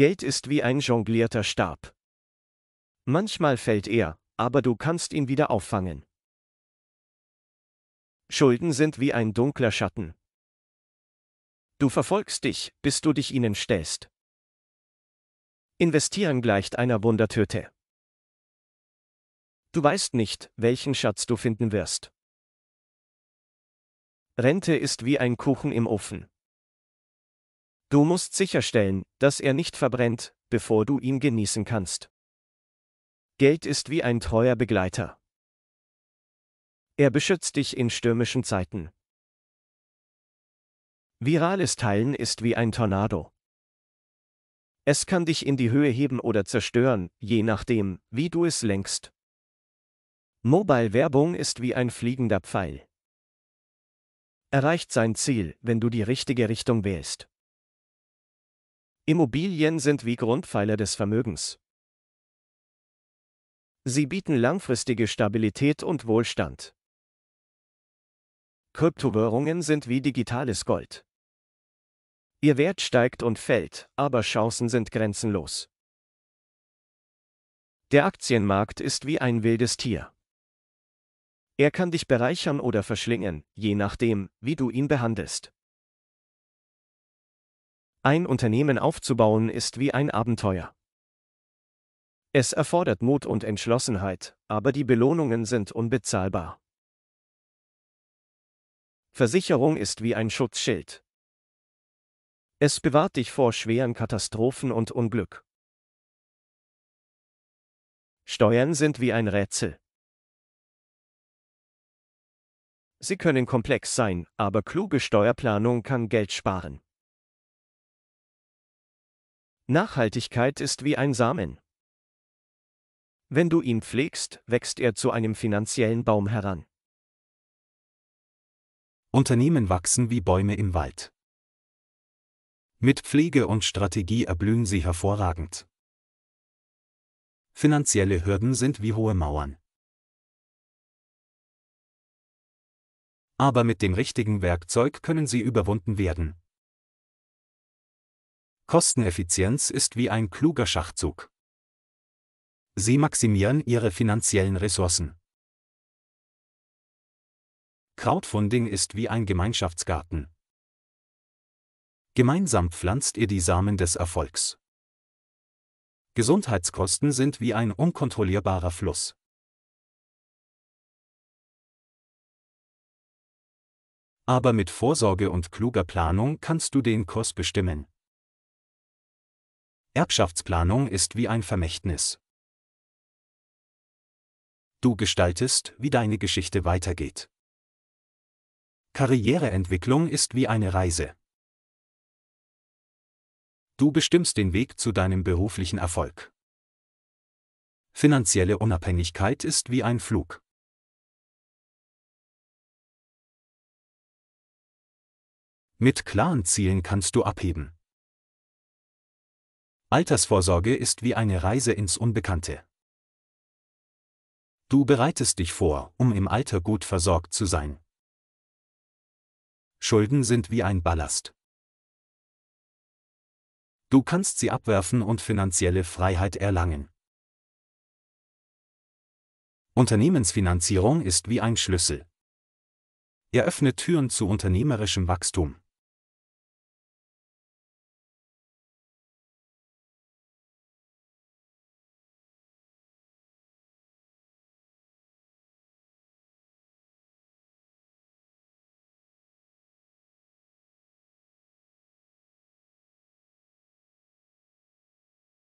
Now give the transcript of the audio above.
Geld ist wie ein jonglierter Stab. Manchmal fällt er, aber du kannst ihn wieder auffangen. Schulden sind wie ein dunkler Schatten. Du verfolgst dich, bis du dich ihnen stellst. Investieren gleicht einer Wundertöte. Du weißt nicht, welchen Schatz du finden wirst. Rente ist wie ein Kuchen im Ofen. Du musst sicherstellen, dass er nicht verbrennt, bevor du ihn genießen kannst. Geld ist wie ein treuer Begleiter. Er beschützt dich in stürmischen Zeiten. Virales Teilen ist wie ein Tornado. Es kann dich in die Höhe heben oder zerstören, je nachdem, wie du es lenkst. Mobile-Werbung ist wie ein fliegender Pfeil. Erreicht sein Ziel, wenn du die richtige Richtung wählst. Immobilien sind wie Grundpfeiler des Vermögens. Sie bieten langfristige Stabilität und Wohlstand. Kryptowährungen sind wie digitales Gold. Ihr Wert steigt und fällt, aber Chancen sind grenzenlos. Der Aktienmarkt ist wie ein wildes Tier. Er kann dich bereichern oder verschlingen, je nachdem, wie du ihn behandelst. Ein Unternehmen aufzubauen ist wie ein Abenteuer. Es erfordert Mut und Entschlossenheit, aber die Belohnungen sind unbezahlbar. Versicherung ist wie ein Schutzschild. Es bewahrt dich vor schweren Katastrophen und Unglück. Steuern sind wie ein Rätsel. Sie können komplex sein, aber kluge Steuerplanung kann Geld sparen. Nachhaltigkeit ist wie ein Samen. Wenn du ihn pflegst, wächst er zu einem finanziellen Baum heran. Unternehmen wachsen wie Bäume im Wald. Mit Pflege und Strategie erblühen sie hervorragend. Finanzielle Hürden sind wie hohe Mauern. Aber mit dem richtigen Werkzeug können sie überwunden werden. Kosteneffizienz ist wie ein kluger Schachzug. Sie maximieren ihre finanziellen Ressourcen. Crowdfunding ist wie ein Gemeinschaftsgarten. Gemeinsam pflanzt ihr die Samen des Erfolgs. Gesundheitskosten sind wie ein unkontrollierbarer Fluss. Aber mit Vorsorge und kluger Planung kannst du den Kurs bestimmen. Erbschaftsplanung ist wie ein Vermächtnis. Du gestaltest, wie deine Geschichte weitergeht. Karriereentwicklung ist wie eine Reise. Du bestimmst den Weg zu deinem beruflichen Erfolg. Finanzielle Unabhängigkeit ist wie ein Flug. Mit klaren Zielen kannst du abheben. Altersvorsorge ist wie eine Reise ins Unbekannte. Du bereitest dich vor, um im Alter gut versorgt zu sein. Schulden sind wie ein Ballast. Du kannst sie abwerfen und finanzielle Freiheit erlangen. Unternehmensfinanzierung ist wie ein Schlüssel. Er öffnet Türen zu unternehmerischem Wachstum.